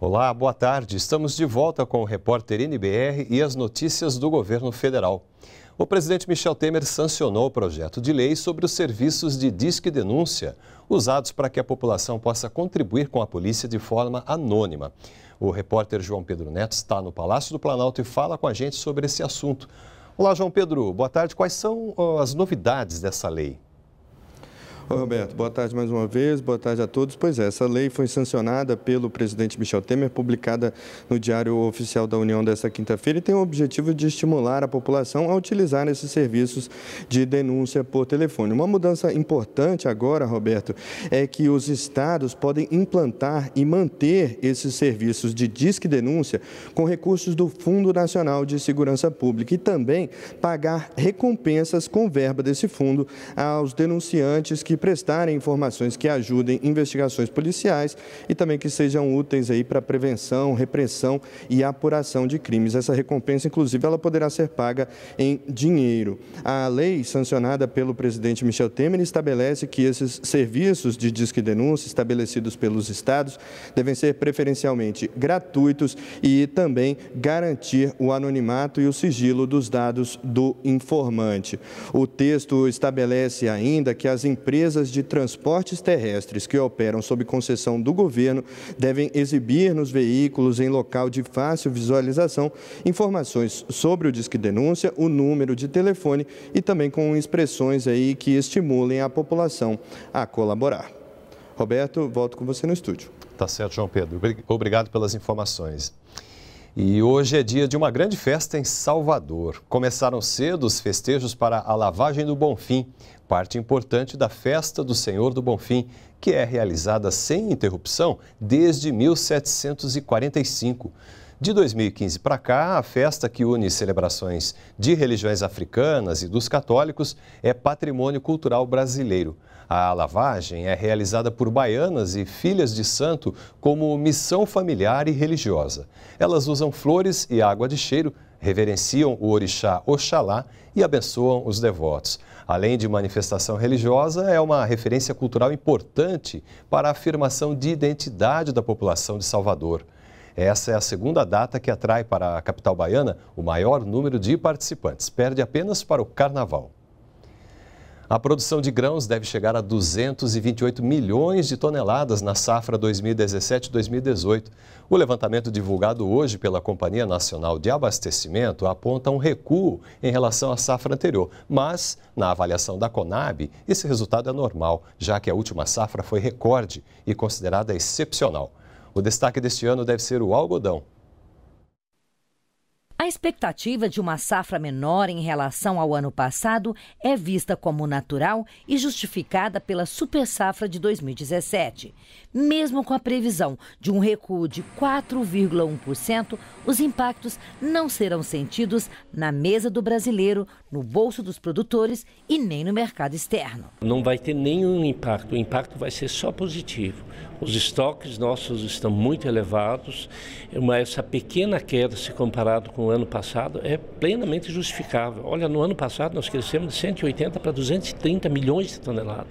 Olá, boa tarde. Estamos de volta com o repórter NBR e as notícias do governo federal. O presidente Michel Temer sancionou o projeto de lei sobre os serviços de disque denúncia, usados para que a população possa contribuir com a polícia de forma anônima. O repórter João Pedro Neto está no Palácio do Planalto e fala com a gente sobre esse assunto. Olá, João Pedro. Boa tarde. Quais são as novidades dessa lei? Roberto, boa tarde mais uma vez, boa tarde a todos. Pois é, essa lei foi sancionada pelo presidente Michel Temer, publicada no Diário Oficial da União desta quinta-feira e tem o objetivo de estimular a população a utilizar esses serviços de denúncia por telefone. Uma mudança importante agora, Roberto, é que os estados podem implantar e manter esses serviços de disque denúncia com recursos do Fundo Nacional de Segurança Pública e também pagar recompensas com verba desse fundo aos denunciantes que prestarem informações que ajudem investigações policiais e também que sejam úteis aí para prevenção, repressão e apuração de crimes. Essa recompensa, inclusive, ela poderá ser paga em dinheiro. A lei sancionada pelo presidente Michel Temer estabelece que esses serviços de disque denúncia estabelecidos pelos estados devem ser preferencialmente gratuitos e também garantir o anonimato e o sigilo dos dados do informante. O texto estabelece ainda que as empresas empresas de transportes terrestres que operam sob concessão do governo devem exibir nos veículos em local de fácil visualização informações sobre o disque denúncia, o número de telefone e também com expressões aí que estimulem a população a colaborar. Roberto, volto com você no estúdio. Tá certo, João Pedro. Obrigado pelas informações. E hoje é dia de uma grande festa em Salvador. Começaram cedo os festejos para a lavagem do Bonfim, parte importante da festa do Senhor do Bonfim, que é realizada sem interrupção desde 1745. De 2015 para cá, a festa que une celebrações de religiões africanas e dos católicos é patrimônio cultural brasileiro. A lavagem é realizada por baianas e filhas de santo como missão familiar e religiosa. Elas usam flores e água de cheiro, reverenciam o orixá Oxalá e abençoam os devotos. Além de manifestação religiosa, é uma referência cultural importante para a afirmação de identidade da população de Salvador. Essa é a segunda data que atrai para a capital baiana o maior número de participantes, perde apenas para o Carnaval. A produção de grãos deve chegar a 228 milhões de toneladas na safra 2017-2018. O levantamento divulgado hoje pela Companhia Nacional de Abastecimento aponta um recuo em relação à safra anterior, mas, na avaliação da Conab, esse resultado é normal, já que a última safra foi recorde e considerada excepcional. O destaque deste ano deve ser o algodão. A expectativa de uma safra menor em relação ao ano passado é vista como natural e justificada pela super safra de 2017. Mesmo com a previsão de um recuo de 4,1%, os impactos não serão sentidos na mesa do brasileiro no bolso dos produtores e nem no mercado externo. Não vai ter nenhum impacto, o impacto vai ser só positivo. Os estoques nossos estão muito elevados, mas essa pequena queda, se comparado com o ano passado, é plenamente justificável. Olha, no ano passado nós crescemos de 180 para 230 milhões de toneladas.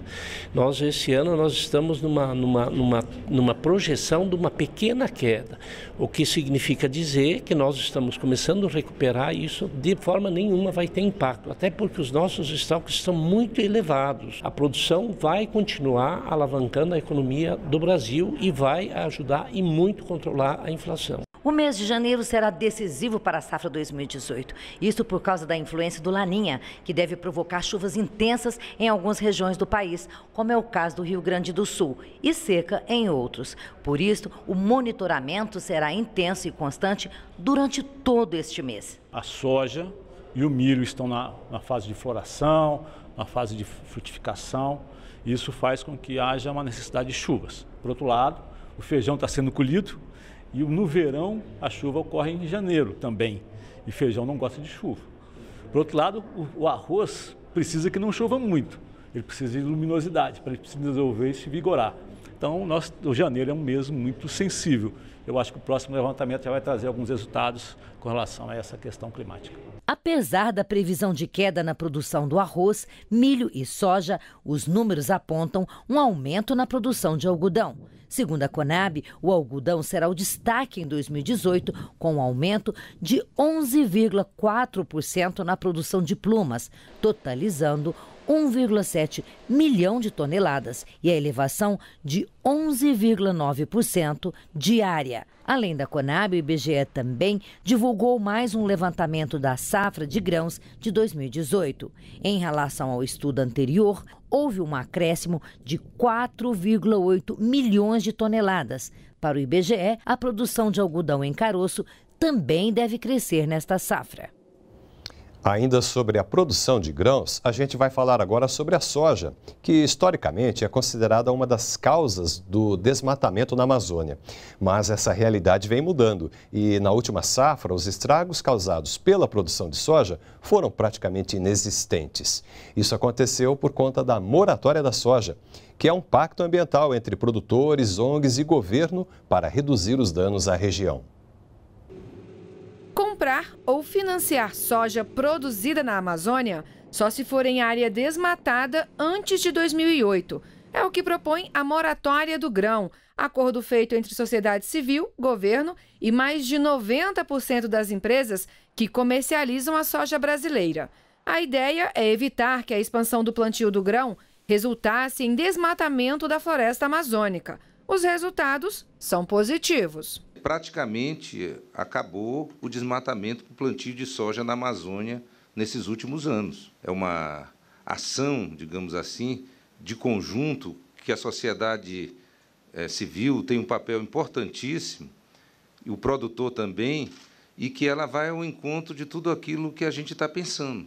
Nós, esse ano, nós estamos numa, numa, numa, numa projeção de uma pequena queda, o que significa dizer que nós estamos começando a recuperar e isso de forma nenhuma vai ter impacto impacto, até porque os nossos estoques estão muito elevados. A produção vai continuar alavancando a economia do Brasil e vai ajudar e muito controlar a inflação. O mês de janeiro será decisivo para a safra 2018. Isso por causa da influência do Laninha, que deve provocar chuvas intensas em algumas regiões do país, como é o caso do Rio Grande do Sul, e seca em outros. Por isso, o monitoramento será intenso e constante durante todo este mês. A soja e o milho estão na, na fase de floração, na fase de frutificação. Isso faz com que haja uma necessidade de chuvas. Por outro lado, o feijão está sendo colhido e no verão a chuva ocorre em janeiro também. E feijão não gosta de chuva. Por outro lado, o, o arroz precisa que não chova muito. Ele precisa de luminosidade para ele se desenvolver e se vigorar. Então, nós, o janeiro é um mês muito sensível. Eu acho que o próximo levantamento já vai trazer alguns resultados com relação a essa questão climática. Apesar da previsão de queda na produção do arroz, milho e soja, os números apontam um aumento na produção de algodão. Segundo a Conab, o algodão será o destaque em 2018, com um aumento de 11,4% na produção de plumas, totalizando 1,7 milhão de toneladas e a elevação de 11,9% diária. Além da Conab, o IBGE também divulgou mais um levantamento da safra de grãos de 2018. Em relação ao estudo anterior, houve um acréscimo de 4,8 milhões de toneladas. Para o IBGE, a produção de algodão em caroço também deve crescer nesta safra. Ainda sobre a produção de grãos, a gente vai falar agora sobre a soja, que historicamente é considerada uma das causas do desmatamento na Amazônia. Mas essa realidade vem mudando e, na última safra, os estragos causados pela produção de soja foram praticamente inexistentes. Isso aconteceu por conta da moratória da soja, que é um pacto ambiental entre produtores, ONGs e governo para reduzir os danos à região comprar ou financiar soja produzida na Amazônia só se for em área desmatada antes de 2008. É o que propõe a moratória do grão, acordo feito entre sociedade civil, governo e mais de 90% das empresas que comercializam a soja brasileira. A ideia é evitar que a expansão do plantio do grão resultasse em desmatamento da floresta amazônica. Os resultados são positivos praticamente acabou o desmatamento para o plantio de soja na Amazônia nesses últimos anos. É uma ação, digamos assim, de conjunto que a sociedade eh, civil tem um papel importantíssimo, e o produtor também, e que ela vai ao encontro de tudo aquilo que a gente está pensando.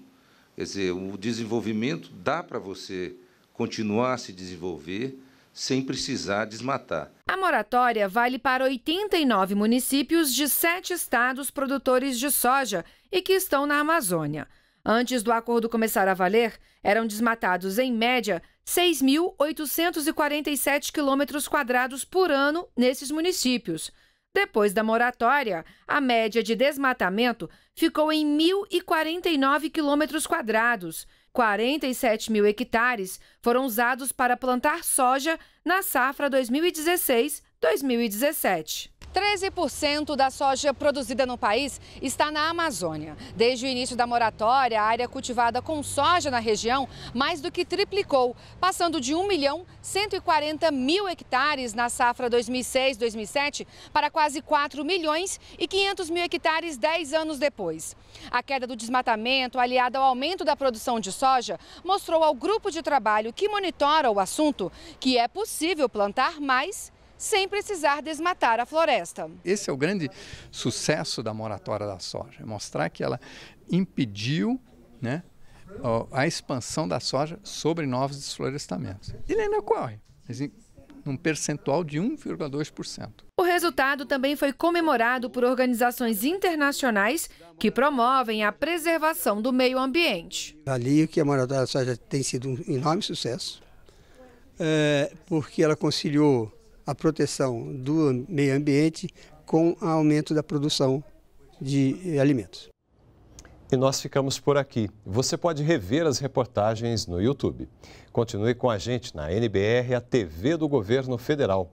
Quer dizer, o desenvolvimento dá para você continuar a se desenvolver, sem precisar desmatar. A moratória vale para 89 municípios de sete estados produtores de soja e que estão na Amazônia. Antes do acordo começar a valer, eram desmatados, em média, 6.847 quilômetros quadrados por ano nesses municípios. Depois da moratória, a média de desmatamento ficou em 1.049 quilômetros quadrados. 47 mil hectares foram usados para plantar soja na safra 2016-2017. 13% da soja produzida no país está na Amazônia. Desde o início da moratória, a área cultivada com soja na região mais do que triplicou, passando de 1 milhão 140 mil hectares na safra 2006-2007 para quase 4 milhões e 500 mil hectares 10 anos depois. A queda do desmatamento, aliada ao aumento da produção de soja, mostrou ao grupo de trabalho que monitora o assunto que é possível plantar mais sem precisar desmatar a floresta. Esse é o grande sucesso da moratória da soja, é mostrar que ela impediu né, a expansão da soja sobre novos desflorestamentos. Ele ainda ocorre, mas em um percentual de 1,2%. O resultado também foi comemorado por organizações internacionais que promovem a preservação do meio ambiente. Ali que a moratória da soja tem sido um enorme sucesso, é, porque ela conciliou a proteção do meio ambiente com o aumento da produção de eh, alimentos. E nós ficamos por aqui. Você pode rever as reportagens no YouTube. Continue com a gente na NBR, a TV do Governo Federal.